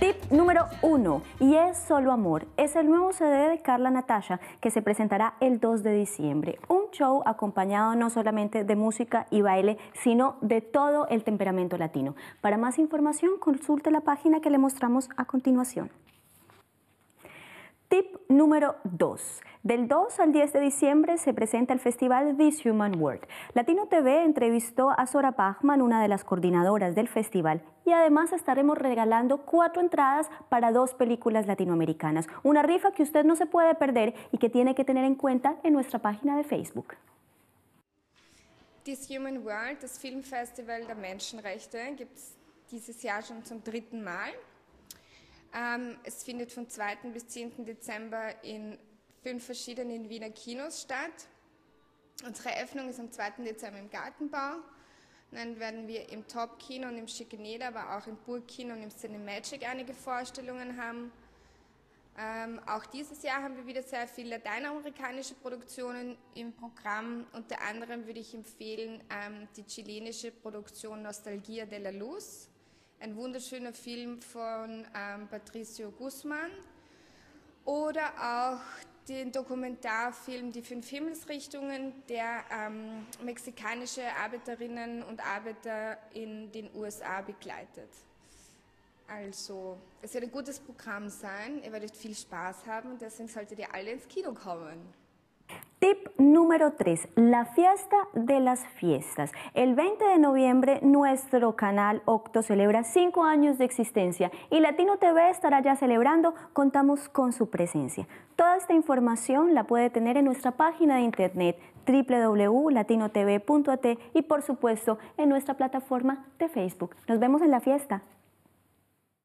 Tip número uno, y es Solo Amor. Es el nuevo CD de Carla Natasha que se presentará el 2 de diciembre. Un show acompañado no solamente de música y baile, sino de todo el temperamento latino. Para más información, consulte la página que le mostramos a continuación. Tip número 2. Del 2 al 10 de diciembre se presenta el festival This Human World. Latino TV entrevistó a Sora Pachman, una de las coordinadoras del festival, y además estaremos regalando cuatro entradas para dos películas latinoamericanas. Una rifa que usted no se puede perder y que tiene que tener en cuenta en nuestra página de Facebook. This Human World, das Filmfestival der Menschenrechte, dieses Jahr schon zum Ähm, es findet vom 2. bis 10. Dezember in fünf verschiedenen Wiener Kinos statt. Unsere Eröffnung ist am 2. Dezember im Gartenbau. Dann werden wir im Top-Kino und im Schikaneder, aber auch im Burgkino und im Cinemagic einige Vorstellungen haben. Ähm, auch dieses Jahr haben wir wieder sehr viele lateinamerikanische Produktionen im Programm. Unter anderem würde ich empfehlen ähm, die chilenische Produktion Nostalgia de la Luz ein wunderschöner Film von ähm, Patricio Guzman. Oder auch den Dokumentarfilm Die Fünf Himmelsrichtungen, der ähm, mexikanische Arbeiterinnen und Arbeiter in den USA begleitet. Also, es wird ein gutes Programm sein, ihr werdet viel Spaß haben, deswegen solltet ihr alle ins Kino kommen. Tip número 3, la fiesta de las fiestas. El 20 de noviembre nuestro canal Octo celebra cinco años de existencia y Latino TV estará ya celebrando, contamos con su presencia. Toda esta información la puede tener en nuestra página de internet www.latinotv.at y por supuesto en nuestra plataforma de Facebook. Nos vemos en la fiesta.